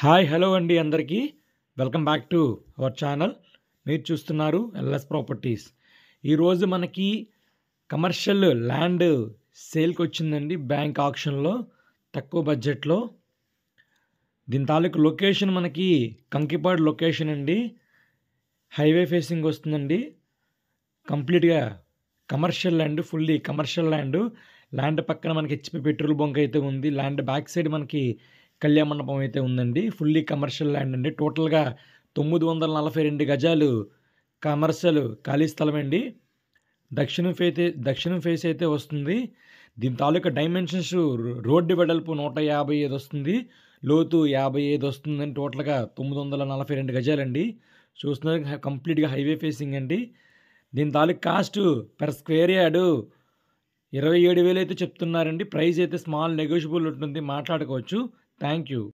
hi hello అండి అందరికీ welcome back to our channel మీరు చూస్తున్నారు ఎల్ఎస్ ప్రాపర్టీస్ ఈరోజు మనకి కమర్షియల్ ల్యాండ్ సేల్కి వచ్చిందండి బ్యాంక్ ఆప్షన్లో తక్కువ బడ్జెట్లో దీని తాలూకు లొకేషన్ మనకి కంకిపాడు లొకేషన్ అండి హైవే ఫేసింగ్ వస్తుందండి కంప్లీట్గా commercial land fully commercial land land పక్కన మనకి హెచ్పి పెట్రోల్ బంక్ అయితే ఉంది ల్యాండ్ బ్యాక్ సైడ్ మనకి కళ్యాణ మండపం అయితే ఉందండి ఫుల్లీ కమర్షియల్ ల్యాండ్ అండి టోటల్గా తొమ్మిది వందల నలభై రెండు గజాలు కమర్షియల్ ఖాళీ స్థలం అండి దక్షిణం ఫేస్ దక్షిణం ఫేస్ అయితే వస్తుంది దీని తాలూకా డైమెన్షన్స్ రోడ్డు వెడల్పు నూట యాభై ఐదు వస్తుంది లోతు యాభై ఐదు వస్తుందండి టోటల్గా తొమ్మిది వందల నలభై రెండు గజాలండి చూస్తున్నారు కంప్లీట్గా హైవే ఫేసింగ్ అండి దీని తాలూకు కాస్ట్ పెర్ స్క్వేర్ యార్డు ఇరవై ఏడు వేలు అయితే చెప్తున్నారండి ప్రైస్ అయితే స్మాల్ నెగోషియబుల్ ఉంటుంది మాట్లాడుకోవచ్చు థ్యాంక్ యూ